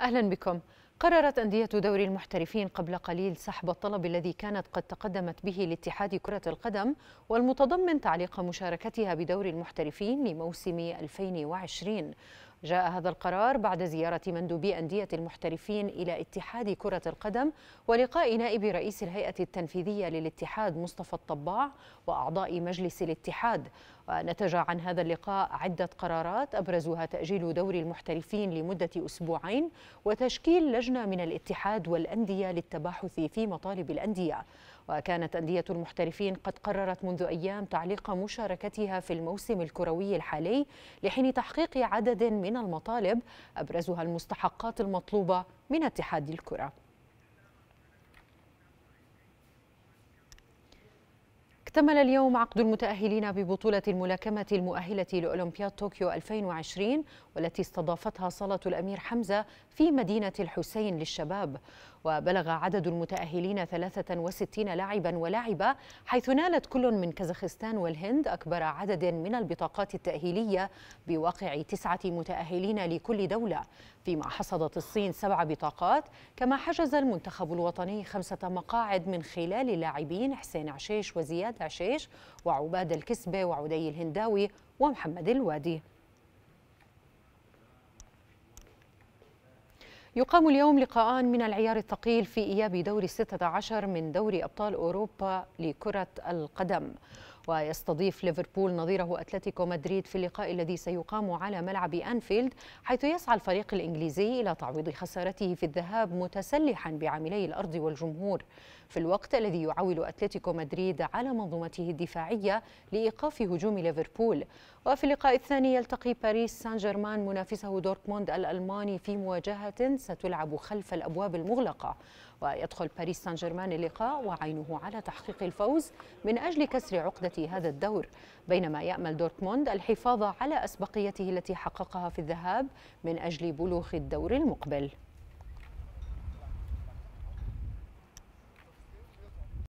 أهلا بكم قررت أندية دوري المحترفين قبل قليل سحب الطلب الذي كانت قد تقدمت به لاتحاد كرة القدم والمتضمن تعليق مشاركتها بدور المحترفين لموسم 2020 جاء هذا القرار بعد زيارة مندوبي أندية المحترفين إلى اتحاد كرة القدم ولقاء نائب رئيس الهيئة التنفيذية للاتحاد مصطفى الطباع وأعضاء مجلس الاتحاد ونتج عن هذا اللقاء عدة قرارات أبرزها تأجيل دور المحترفين لمدة أسبوعين وتشكيل لجنة من الاتحاد والأندية للتباحث في مطالب الأندية وكانت أندية المحترفين قد قررت منذ أيام تعليق مشاركتها في الموسم الكروي الحالي لحين تحقيق عدد من المطالب أبرزها المستحقات المطلوبة من اتحاد الكرة اكتمل اليوم عقد المتأهلين ببطولة الملاكمة المؤهلة لأولمبياد طوكيو 2020 والتي استضافتها صالة الأمير حمزة في مدينة الحسين للشباب وبلغ عدد المتأهلين 63 لاعبا ولاعبة حيث نالت كل من كازاخستان والهند أكبر عدد من البطاقات التأهيلية بواقع تسعة متأهلين لكل دولة فيما حصدت الصين سبع بطاقات كما حجز المنتخب الوطني خمسة مقاعد من خلال اللاعبين حسين عشيش وزياد عشيش وعباد الكسبة وعدي الهنداوي ومحمد الوادي يقام اليوم لقاءان من العيار الثقيل في إياب دور الستة عشر من دوري أبطال أوروبا لكرة القدم ويستضيف ليفربول نظيره أتلتيكو مدريد في اللقاء الذي سيقام على ملعب أنفيلد حيث يسعى الفريق الإنجليزي إلى تعويض خسارته في الذهاب متسلحا بعاملي الأرض والجمهور في الوقت الذي يعول أتلتيكو مدريد على منظومته الدفاعية لإيقاف هجوم ليفربول وفي اللقاء الثاني يلتقي باريس سان جيرمان منافسه دورتموند الألماني في مواجهة ستلعب خلف الأبواب المغلقة ويدخل باريس سان جيرمان اللقاء وعينه على تحقيق الفوز من أجل كسر عقدة هذا الدور بينما يأمل دورتموند الحفاظ على أسبقيته التي حققها في الذهاب من أجل بلوغ الدور المقبل